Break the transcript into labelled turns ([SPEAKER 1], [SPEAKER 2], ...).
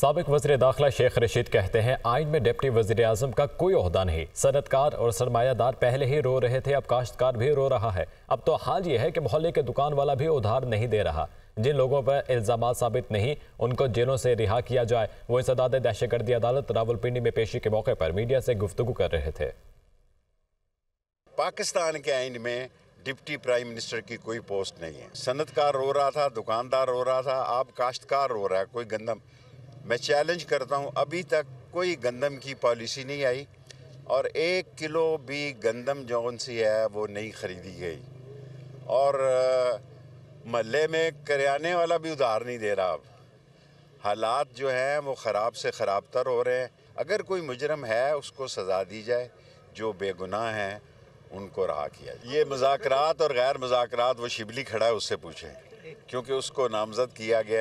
[SPEAKER 1] सबक वजर दाखिला शेख रशीद कहते हैं आइन में डिप्टी वजी अजम का कोई अहदा नहीं सनतकार और सरमायादार पहले ही रो रहे थे अब काश्तकार भी रो रहा है अब तो हाल यह है कि मोहल्ले के दुकान वाला भी उधार नहीं दे रहा जिन लोगों पर इल्ज़ाम साबित नहीं उनको जेलों से रिहा किया जाए वो इस दहशत दहशतगर्दी अदालत रावलपिंडी में पेशी के मौके पर मीडिया से गुफ्तु कर रहे थे
[SPEAKER 2] पाकिस्तान के आइन में डिप्टी प्राइम मिनिस्टर की कोई पोस्ट नहीं है सनतकार रो रहा था दुकानदार रो रहा था अब काश्तकार रो रहा है कोई गंदम मैं चैलेंज करता हूँ अभी तक कोई गंदम की पॉलिसी नहीं आई और एक किलो भी गंदम जौन सी है वो नहीं ख़रीदी गई और महल्ले में करियाने वाला भी उधार नहीं दे रहा अब हालात जो हैं वो ख़राब से ख़राब तर हो रहे हैं अगर कोई मुजरम है उसको सज़ा दी जाए जो बेगुनाह हैं उनको रहा किया ये मजाक और गैर मजाक वो शिबली खड़ा है उससे पूछें क्योंकि उसको नामजद किया गया